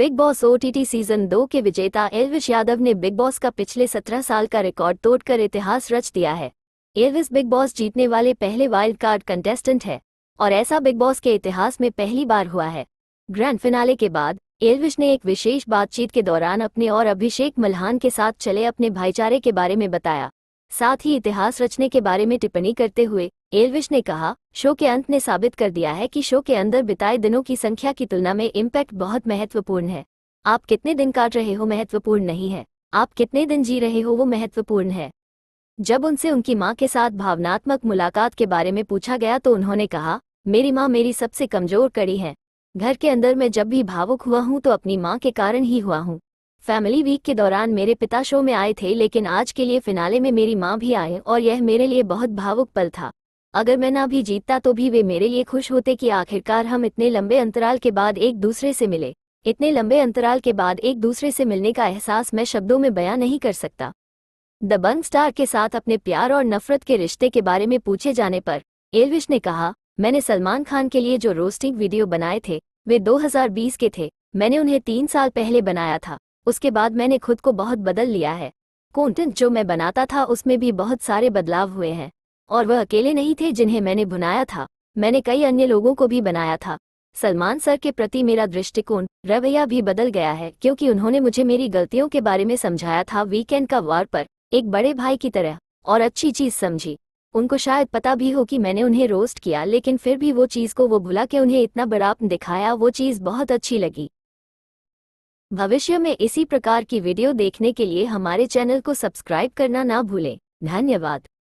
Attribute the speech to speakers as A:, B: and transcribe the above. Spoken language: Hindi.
A: बिग बॉस ओटीटी सीजन दो के विजेता एलविश यादव ने बिग बॉस का पिछले सत्रह साल का रिकॉर्ड तोड़कर इतिहास रच दिया है एलविस बिग बॉस जीतने वाले पहले वाइल्ड कार्ड कंटेस्टेंट है और ऐसा बिग बॉस के इतिहास में पहली बार हुआ है ग्रैंड फिनाले के बाद एलविश ने एक विशेष बातचीत के दौरान अपने और अभिषेक मल्हान के साथ चले अपने भाईचारे के बारे में बताया साथ ही इतिहास रचने के बारे में टिप्पणी करते हुए एलविश ने कहा शो के अंत ने साबित कर दिया है कि शो के अंदर बिताए दिनों की संख्या की तुलना में इम्पैक्ट बहुत महत्वपूर्ण है आप कितने दिन काट रहे हो महत्वपूर्ण नहीं है आप कितने दिन जी रहे हो वो महत्वपूर्ण है जब उनसे उनकी माँ के साथ भावनात्मक मुलाकात के बारे में पूछा गया तो उन्होंने कहा मेरी माँ मेरी सबसे कमजोर कड़ी है घर के अंदर मैं जब भी भावुक हुआ हूँ तो अपनी माँ के कारण ही हुआ हूँ फैमिली वीक के दौरान मेरे पिता शो में आए थे लेकिन आज के लिए फिनाले में मेरी माँ भी आए और यह मेरे लिए बहुत भावुक पल था अगर मैं ना भी जीतता तो भी वे मेरे लिए खुश होते कि आखिरकार हम इतने लंबे अंतराल के बाद एक दूसरे से मिले इतने लंबे अंतराल के बाद एक दूसरे से मिलने का एहसास मैं शब्दों में बयां नहीं कर सकता द बंग स्टार के साथ अपने प्यार और नफरत के रिश्ते के बारे में पूछे जाने पर एलविश ने कहा मैंने सलमान खान के लिए जो रोस्टिंग वीडियो बनाए थे वे 2020 के थे मैंने उन्हें तीन साल पहले बनाया था उसके बाद मैंने खुद को बहुत बदल लिया है कॉन्टेंट जो मैं बनाता था उसमें भी बहुत सारे बदलाव हुए हैं और वह अकेले नहीं थे जिन्हें मैंने बुनाया था मैंने कई अन्य लोगों को भी बनाया था सलमान सर के प्रति मेरा दृष्टिकोण रवैया भी बदल गया है क्योंकि उन्होंने मुझे मेरी गलतियों के बारे में समझाया था वीकेंड का वार पर एक बड़े भाई की तरह और अच्छी चीज़ समझी उनको शायद पता भी हो कि मैंने उन्हें रोस्ट किया लेकिन फिर भी वो चीज़ को वो भुला के उन्हें इतना बड़ा दिखाया वो चीज़ बहुत अच्छी लगी भविष्य में इसी प्रकार की वीडियो देखने के लिए हमारे चैनल को सब्सक्राइब करना ना भूलें धन्यवाद